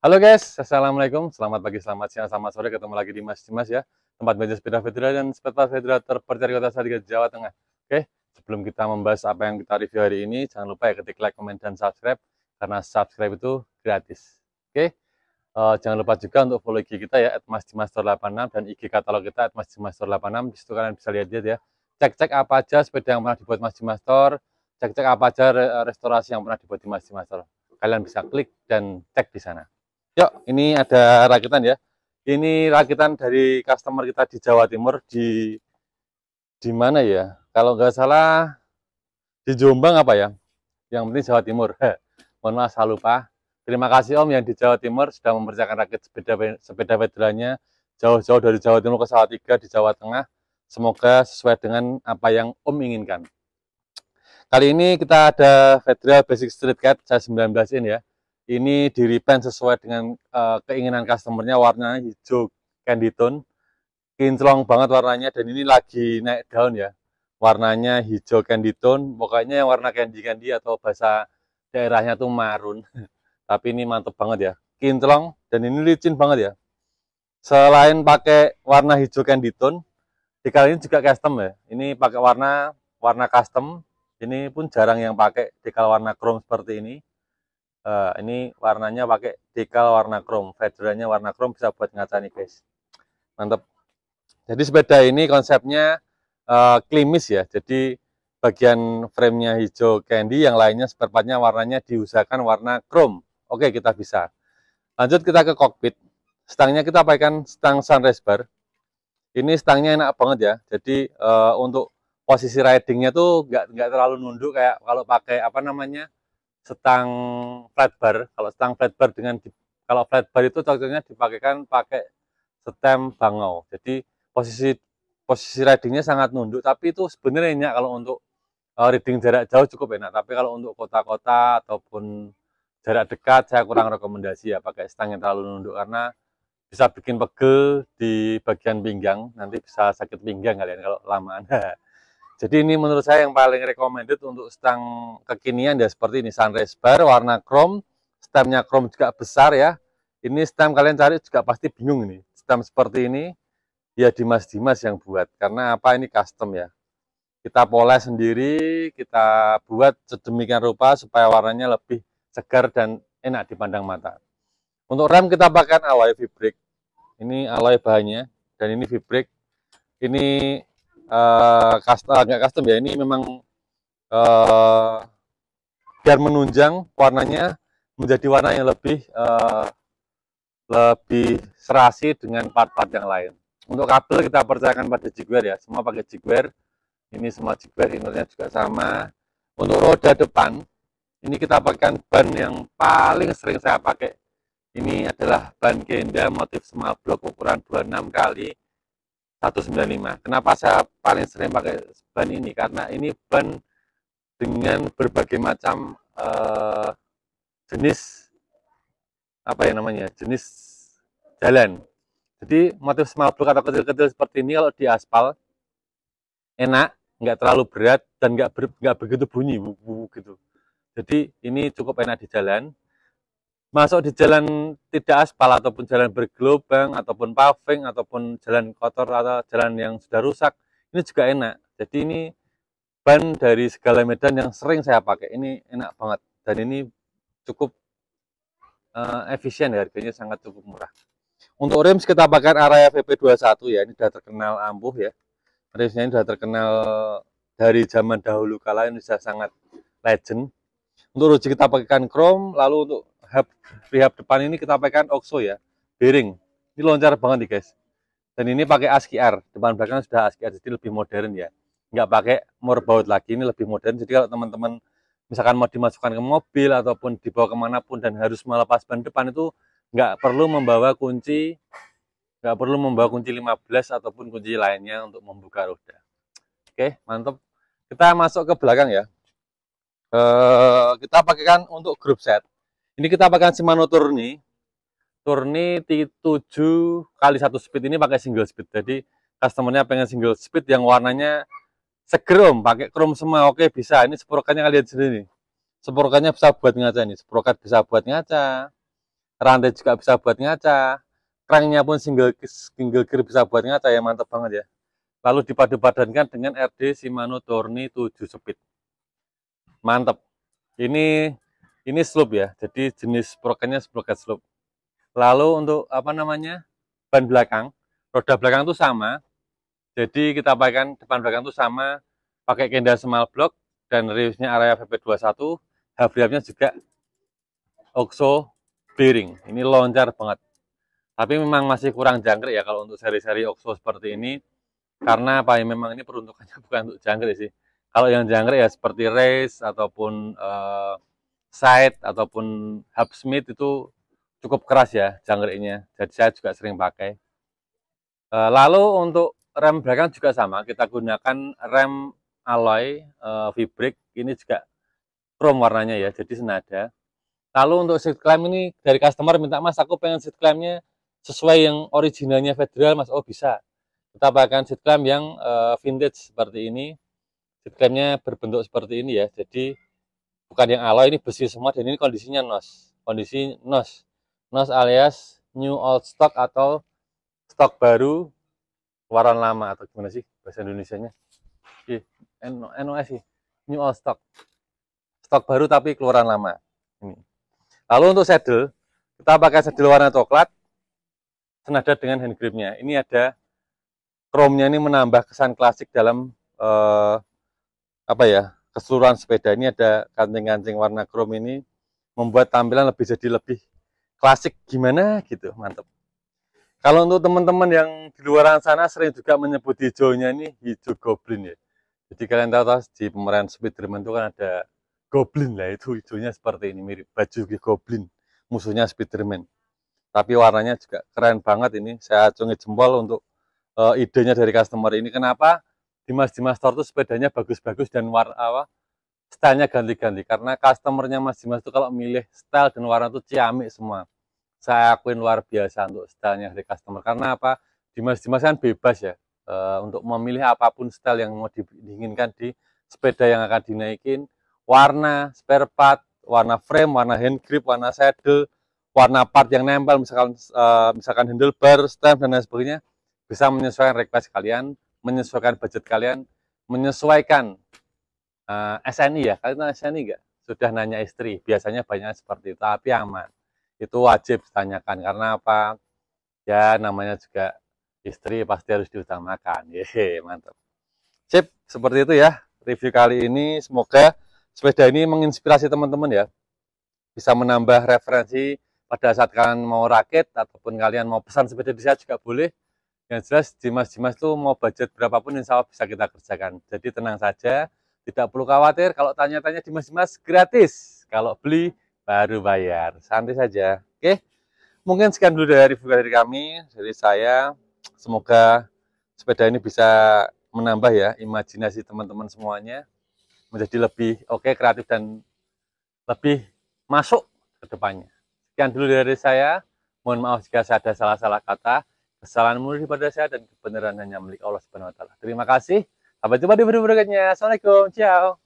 Halo guys, Assalamualaikum, selamat pagi, selamat siang, selamat sore, ketemu lagi di Mas Dimas ya Tempat belajar sepeda federal dan sepeda federal terpercaya di kota Sariga, Jawa Tengah Oke, sebelum kita membahas apa yang kita review hari ini Jangan lupa ya ketik like, komen, dan subscribe Karena subscribe itu gratis Oke, uh, jangan lupa juga untuk follow IG kita ya at @masdimas86 dan IG katalog kita at @masdimas86 di situ kalian bisa lihat-lihat ya. Cek-cek apa aja sepeda yang pernah dibuat Mas Dimas cek-cek apa aja restorasi yang pernah dibuat di Mas Dimas kalian bisa klik dan cek di sana. Yuk, ya, ini ada rakitan ya. Ini rakitan dari customer kita di Jawa Timur di di mana ya? Kalau nggak salah di Jombang apa ya? Yang penting Jawa Timur. mohon maaf saya lupa. Terima kasih Om yang di Jawa Timur sudah mempercayakan rakit sepeda sepeda pedalanya jauh-jauh dari Jawa Timur ke Salatiga di Jawa Tengah. Semoga sesuai dengan apa yang Om inginkan. Kali ini kita ada Federal Basic Street Cat c 19 ini ya. Ini diripen sesuai dengan uh, keinginan customernya warnanya hijau candy tone. Kinclong banget warnanya dan ini lagi naik daun ya. Warnanya hijau candy tone, pokoknya yang warna candy-candy atau bahasa daerahnya tuh marun. Tapi ini mantep banget ya. Kinclong dan ini licin banget ya. Selain pakai warna hijau candy tone, di kali ini juga custom ya. Ini pakai warna warna custom ini pun jarang yang pakai dekal warna chrome seperti ini. Uh, ini warnanya pakai dekal warna chrome, federanya warna chrome bisa buat ngaca nih guys. Mantap. Jadi sepeda ini konsepnya uh, klimis ya. Jadi bagian framenya hijau candy, yang lainnya seperempatnya warnanya diusahakan warna chrome. Oke, kita bisa. Lanjut kita ke kokpit. Stangnya kita pakaikan stang sunrise bar. Ini stangnya enak banget ya. Jadi uh, untuk posisi ridingnya tuh nggak nggak terlalu nunduk kayak kalau pakai apa namanya setang flat bar kalau setang flat bar dengan kalau flat bar itu cocoknya dipakaikan pakai stem bangau jadi posisi posisi ridingnya sangat nunduk tapi itu sebenarnya kalau untuk eh, riding jarak jauh cukup enak tapi kalau untuk kota-kota ataupun jarak dekat saya kurang rekomendasi ya pakai stang yang terlalu nunduk karena bisa bikin pegel di bagian pinggang nanti bisa sakit pinggang kalian kalau lamaan Jadi ini menurut saya yang paling recommended untuk stang kekinian ya seperti ini sunrise bar warna chrome, stemnya chrome juga besar ya. Ini stem kalian cari juga pasti bingung ini. Stem seperti ini ya Dimas Dimas yang buat karena apa ini custom ya. Kita poles sendiri, kita buat sedemikian rupa supaya warnanya lebih segar dan enak dipandang mata. Untuk rem kita pakai alloy fabric. Ini alloy bahannya dan ini fabric. Ini uh, nggak custom ya ini memang uh, biar menunjang warnanya menjadi warna yang lebih uh, lebih serasi dengan part-part yang lain untuk kabel kita percayakan pada jigwer ya semua pakai jigwer. ini semua jigwer innernya juga sama untuk roda depan ini kita pakai ban yang paling sering saya pakai ini adalah ban genda motif small block ukuran 26 kali 195. Kenapa saya paling sering pakai ban ini? Karena ini ban dengan berbagai macam uh, jenis apa ya namanya? jenis jalan. Jadi motif smallbore atau kecil-kecil seperti ini kalau di aspal enak, nggak terlalu berat dan nggak ber, begitu bunyi bu, bu, gitu. Jadi ini cukup enak di jalan masuk di jalan tidak aspal ataupun jalan bergelombang ataupun paving ataupun jalan kotor atau jalan yang sudah rusak ini juga enak jadi ini ban dari segala medan yang sering saya pakai ini enak banget dan ini cukup uh, efisien harganya sangat cukup murah untuk rims kita pakai area VP21 ya ini sudah terkenal ampuh ya rimsnya ini sudah terkenal dari zaman dahulu kala ini sudah sangat legend untuk ruji kita pakaikan chrome lalu untuk hub rehab depan ini kita pakaikan OXO ya, bearing. Ini loncar banget nih guys. Dan ini pakai ASCII R, depan belakang sudah ASCII R, jadi lebih modern ya. Nggak pakai baut lagi, ini lebih modern. Jadi kalau teman-teman misalkan mau dimasukkan ke mobil ataupun dibawa kemanapun dan harus melepas ban depan itu nggak perlu membawa kunci, nggak perlu membawa kunci 15 ataupun kunci lainnya untuk membuka roda. Oke, mantap. Kita masuk ke belakang ya. Uh, kita pakaikan untuk group set ini kita pakai Shimano Tourney. Tourney T7 kali satu speed ini pakai single speed. Jadi customernya pengen single speed yang warnanya segerum, pakai chrome semua. Oke bisa. Ini sepurukannya kalian sendiri. Sepurukannya bisa buat ngaca nih. Seprokat bisa buat ngaca. Rantai juga bisa buat ngaca. kerangnya pun single single gear bisa buat ngaca ya mantap banget ya. Lalu dipadu-padankan dengan RD Shimano Tourney 7 speed. Mantap. Ini ini slope ya jadi jenis sprocketnya sprocket slope lalu untuk apa namanya ban belakang roda belakang itu sama jadi kita pakaikan depan belakang itu sama pakai kenda small block dan riusnya area VP21 half nya juga Oxo bearing ini loncar banget tapi memang masih kurang jangkrik ya kalau untuk seri-seri Oxo seperti ini karena apa ya memang ini peruntukannya bukan untuk jangkrik sih kalau yang jangkrik ya seperti race ataupun uh, side ataupun hub smith itu cukup keras ya jangkriknya. Jadi saya juga sering pakai. Eh, lalu untuk rem belakang juga sama. Kita gunakan rem alloy fabric, eh, Ini juga chrome warnanya ya, jadi senada. Lalu untuk seat clamp ini dari customer minta mas aku pengen seat clampnya sesuai yang originalnya federal mas oh bisa kita pakai seat clamp yang eh, vintage seperti ini seat clampnya berbentuk seperti ini ya jadi bukan yang alloy ini besi semua dan ini kondisinya nos kondisi nos nos alias new old stock atau stok baru waran lama atau gimana sih bahasa Indonesia-nya? NOS sih new old stock stok baru tapi keluaran lama ini lalu untuk saddle kita pakai saddle warna coklat senada dengan hand gripnya ini ada chrome-nya ini menambah kesan klasik dalam eh, apa ya keseluruhan sepeda ini ada kancing-kancing warna krom ini membuat tampilan lebih jadi lebih klasik gimana gitu mantep. kalau untuk teman-teman yang di luar sana sering juga menyebut hijaunya ini hijau goblin ya jadi kalian tahu, tahu di pemeran Spiderman itu kan ada goblin lah itu hijaunya seperti ini mirip baju goblin musuhnya Spiderman tapi warnanya juga keren banget ini saya acungi jempol untuk uh, idenya dari customer ini kenapa di Mas dimas Store itu sepedanya bagus-bagus dan warna apa, stylenya ganti-ganti. Karena customernya Mas Dimas itu kalau milih style dan warna itu ciamik semua. Saya akuin luar biasa untuk stylenya dari customer. Karena apa? di Dimas-Dimas kan bebas ya e, untuk memilih apapun style yang mau diinginkan di sepeda yang akan dinaikin. Warna, spare part, warna frame, warna hand grip, warna saddle, warna part yang nempel, misalkan, e, misalkan handlebar, stem, dan lain sebagainya. Bisa menyesuaikan request kalian menyesuaikan budget kalian, menyesuaikan uh, eh, SNI ya, kalian SNI enggak? Sudah nanya istri, biasanya banyak seperti itu, tapi aman. Itu wajib ditanyakan, karena apa? Ya namanya juga istri pasti harus diutamakan. Yehe, mantap. Sip, seperti itu ya review kali ini. Semoga sepeda ini menginspirasi teman-teman ya. Bisa menambah referensi pada saat kalian mau rakit ataupun kalian mau pesan sepeda di saya juga boleh. Yang jelas Dimas-Dimas tuh mau budget berapapun insya Allah bisa kita kerjakan. Jadi tenang saja, tidak perlu khawatir kalau tanya-tanya Dimas-Dimas gratis. Kalau beli baru bayar, santai saja. Oke, mungkin sekian dulu dari review dari kami. Dari saya, semoga sepeda ini bisa menambah ya imajinasi teman-teman semuanya menjadi lebih oke kreatif dan lebih masuk ke depannya. Sekian dulu dari saya. Mohon maaf jika saya ada salah-salah kata. Kesalahan murni pada saya dan kebenaran hanya milik Allah Subhanahu wa taala. Terima kasih. Sampai jumpa di video berikutnya. Assalamualaikum. Ciao.